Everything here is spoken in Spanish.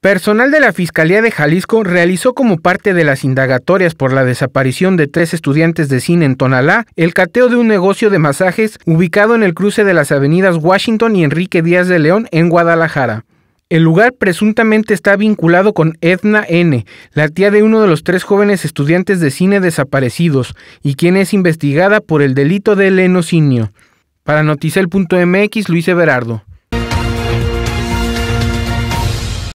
Personal de la Fiscalía de Jalisco realizó como parte de las indagatorias por la desaparición de tres estudiantes de cine en Tonalá el cateo de un negocio de masajes ubicado en el cruce de las avenidas Washington y Enrique Díaz de León en Guadalajara. El lugar presuntamente está vinculado con Edna N., la tía de uno de los tres jóvenes estudiantes de cine desaparecidos, y quien es investigada por el delito de lenocinio. Para Noticel.mx, Luis Everardo.